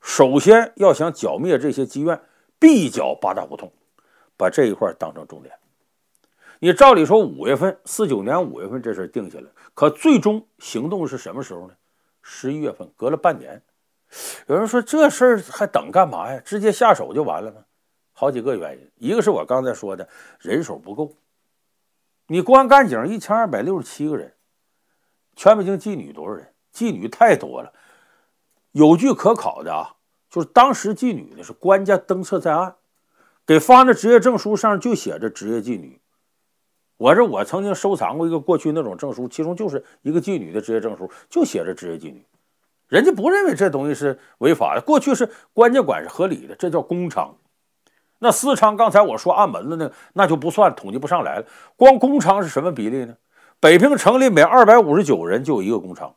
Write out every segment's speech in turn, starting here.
首先要想剿灭这些妓院，必剿八大胡同，把这一块当成重点。你照理说五月份，四九年五月份这事定下来，可最终行动是什么时候呢？十一月份，隔了半年。有人说这事儿还等干嘛呀？直接下手就完了吗？好几个原因，一个是我刚才说的，人手不够。你光干警一千二百六十七个人，全北京妓女多少人？妓女太多了。有据可考的啊，就是当时妓女呢是官家登册在案，给发那职业证书上就写着职业妓女。我这我曾经收藏过一个过去那种证书，其中就是一个妓女的职业证书，就写着职业妓女。人家不认为这东西是违法的，过去是官家管是合理的，这叫公娼。那私娼，刚才我说暗门子那个，那就不算统计不上来了。光公娼是什么比例呢？北平城里每二百五十九人就有一个公娼。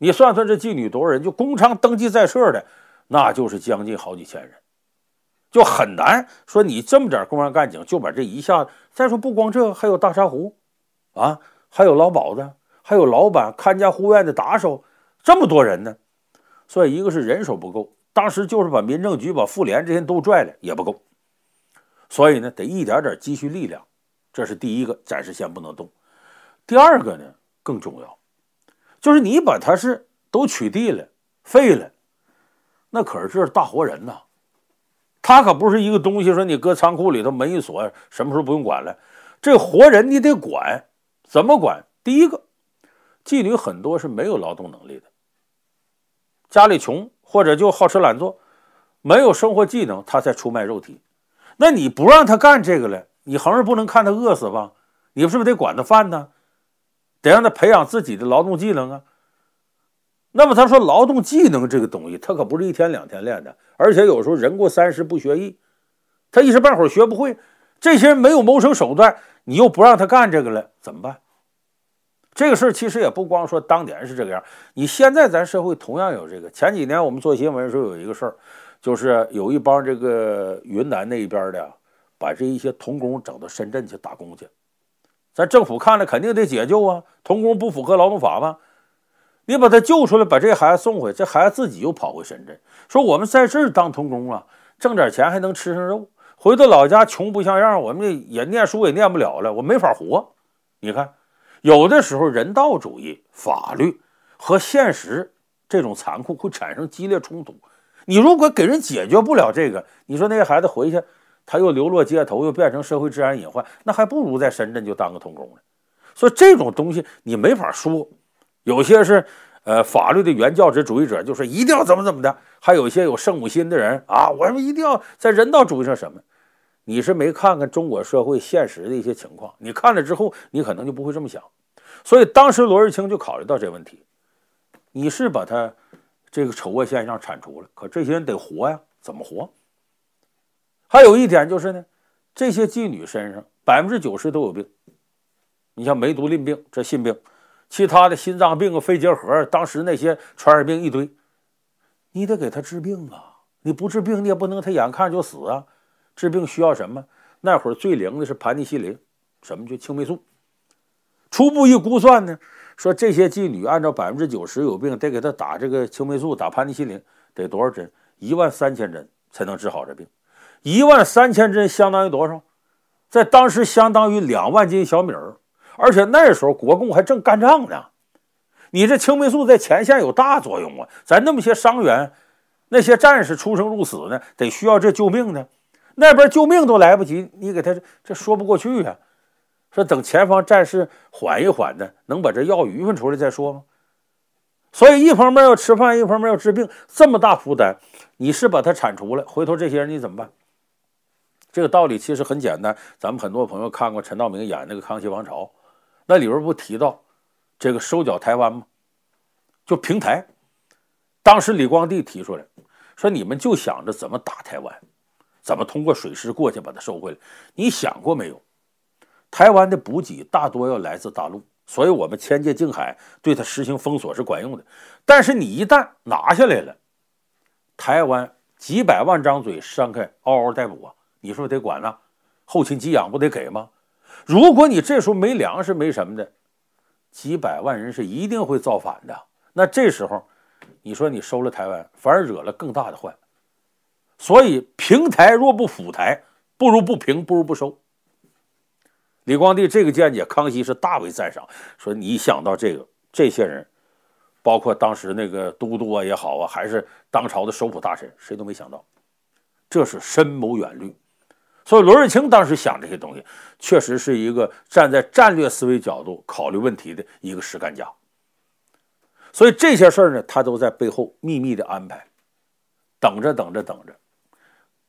你算算这妓女多少人？就工商登记在册的，那就是将近好几千人，就很难说你这么点公安干警就把这一下。再说不光这，还有大沙湖，啊，还有老鸨子，还有老板看家护院的打手，这么多人呢。所以一个是人手不够，当时就是把民政局、把妇联这些都拽来也不够，所以呢得一点点积蓄力量，这是第一个，暂时先不能动。第二个呢更重要。就是你把他是都取缔了、废了，那可是这是大活人呐，他可不是一个东西。说你搁仓库里头门一锁，什么时候不用管了？这活人你得管，怎么管？第一个，妓女很多是没有劳动能力的，家里穷或者就好吃懒做，没有生活技能，他才出卖肉体。那你不让他干这个了，你横着不能看他饿死吧？你是不是得管他饭呢？得让他培养自己的劳动技能啊。那么他说，劳动技能这个东西，他可不是一天两天练的，而且有时候人过三十不学艺，他一时半会儿学不会。这些人没有谋生手段，你又不让他干这个了，怎么办？这个事儿其实也不光说当年是这个样，你现在咱社会同样有这个。前几年我们做新闻的时候有一个事儿，就是有一帮这个云南那边的，把这一些童工整到深圳去打工去。咱政府看了肯定得解救啊，童工不符合劳动法吗？你把他救出来，把这孩子送回，这孩子自己又跑回深圳，说我们在这儿当童工啊，挣点钱还能吃上肉，回到老家穷不像样，我们也念书也念不了了，我没法活。你看，有的时候人道主义、法律和现实这种残酷会产生激烈冲突。你如果给人解决不了这个，你说那个孩子回去。他又流落街头，又变成社会治安隐患，那还不如在深圳就当个童工呢。所以这种东西你没法说，有些是呃法律的原教旨主义者，就是一定要怎么怎么的；还有一些有圣母心的人啊，我们一定要在人道主义上什么。你是没看看中国社会现实的一些情况，你看了之后，你可能就不会这么想。所以当时罗日清就考虑到这问题：你是把他这个丑恶现象铲除了，可这些人得活呀，怎么活？还有一点就是呢，这些妓女身上百分之九十都有病，你像梅毒、淋病、这性病，其他的心脏病啊、肺结核，当时那些传染病一堆，你得给她治病啊！你不治病，你也不能她眼看就死啊！治病需要什么？那会儿最灵的是盘尼西林，什么就青霉素？初步一估算呢，说这些妓女按照百分之九十有病，得给她打这个青霉素，打盘尼西林得多少针？一万三千针才能治好这病。一万三千针相当于多少？在当时相当于两万斤小米儿，而且那时候国共还正干仗呢。你这青霉素在前线有大作用啊！咱那么些伤员，那些战士出生入死呢，得需要这救命呢。那边救命都来不及，你给他这说不过去呀！说等前方战士缓一缓的，能把这药余分出来再说吗？所以一方面要吃饭，一方面要治病，这么大负担，你是把它铲除了，回头这些人你怎么办？这个道理其实很简单，咱们很多朋友看过陈道明演那个《康熙王朝》，那里边不提到这个收缴台湾吗？就平台，当时李光地提出来，说你们就想着怎么打台湾，怎么通过水师过去把它收回来，你想过没有？台湾的补给大多要来自大陆，所以我们迁界静海对它实行封锁是管用的。但是你一旦拿下来了，台湾几百万张嘴张开，嗷嗷待哺啊！你是不是得管呢？后勤给养不得给吗？如果你这时候没粮食，没什么的，几百万人是一定会造反的。那这时候，你说你收了台湾，反而惹了更大的祸。所以平台若不抚台，不如不平，不如不收。李光地这个见解，康熙是大为赞赏，说你想到这个，这些人，包括当时那个都督啊也好啊，还是当朝的首辅大臣，谁都没想到，这是深谋远虑。所以罗瑞卿当时想这些东西，确实是一个站在战略思维角度考虑问题的一个实干家。所以这些事儿呢，他都在背后秘密的安排，等着等着等着，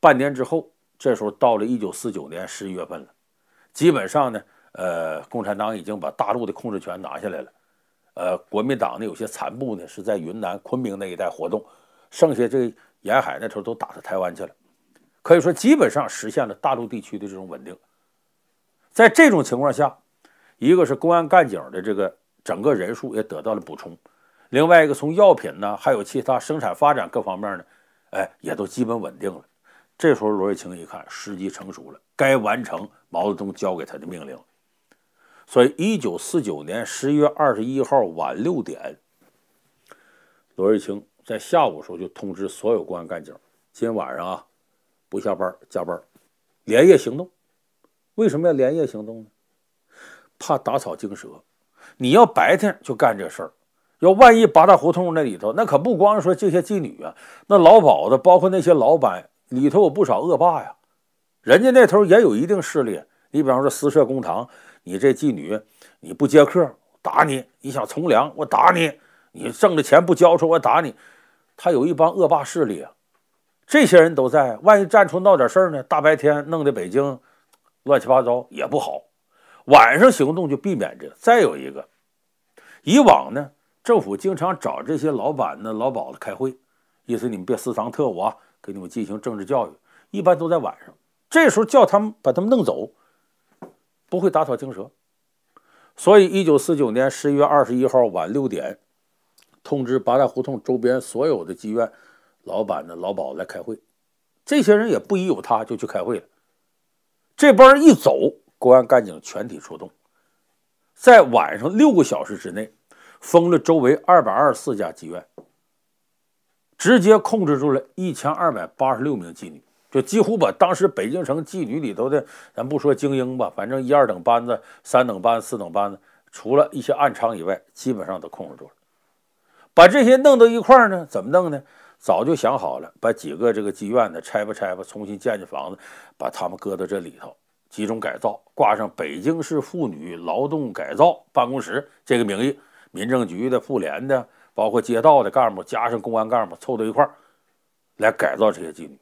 半年之后，这时候到了一九四九年十一月份了，基本上呢，呃，共产党已经把大陆的控制权拿下来了，呃，国民党呢有些残部呢是在云南昆明那一带活动，剩下这沿海那头都打到台湾去了。可以说，基本上实现了大陆地区的这种稳定。在这种情况下，一个是公安干警的这个整个人数也得到了补充，另外一个从药品呢，还有其他生产发展各方面呢，哎，也都基本稳定了。这时候，罗瑞卿一看时机成熟了，该完成毛泽东交给他的命令了。所以，一九四九年十月二十一号晚六点，罗瑞卿在下午时候就通知所有公安干警，今天晚上啊。不下班加班，连夜行动。为什么要连夜行动呢？怕打草惊蛇。你要白天就干这事儿，要万一八大胡同那里头，那可不光说这些妓女啊，那老鸨子，包括那些老板里头有不少恶霸呀。人家那头也有一定势力。你比方说私设公堂，你这妓女你不接客，打你；你想从良，我打你；你挣的钱不交出，我打你。他有一帮恶霸势力啊。这些人都在，万一站出闹点事儿呢？大白天弄得北京乱七八糟也不好。晚上行动就避免这。再有一个，以往呢，政府经常找这些老板呢、老鸨子开会，意思你们别私藏特务啊，给你们进行政治教育。一般都在晚上，这时候叫他们把他们弄走，不会打草惊蛇。所以，一九四九年十一月二十一号晚六点，通知八大胡同周边所有的妓院。老板的老鸨来开会，这些人也不疑有他，就去开会了。这帮人一走，公安干警全体出动，在晚上六个小时之内，封了周围二百二十四家妓院，直接控制住了一千二百八十六名妓女，就几乎把当时北京城妓女里头的，咱不说精英吧，反正一二等班子、三等班子、四等班子，除了一些暗娼以外，基本上都控制住了。把这些弄到一块儿呢，怎么弄呢？早就想好了，把几个这个妓院的拆吧拆吧，重新建的房子，把他们搁到这里头，集中改造，挂上北京市妇女劳动改造办公室这个名义，民政局的、妇联的，包括街道的干部，加上公安干部，凑到一块儿，来改造这些妓女。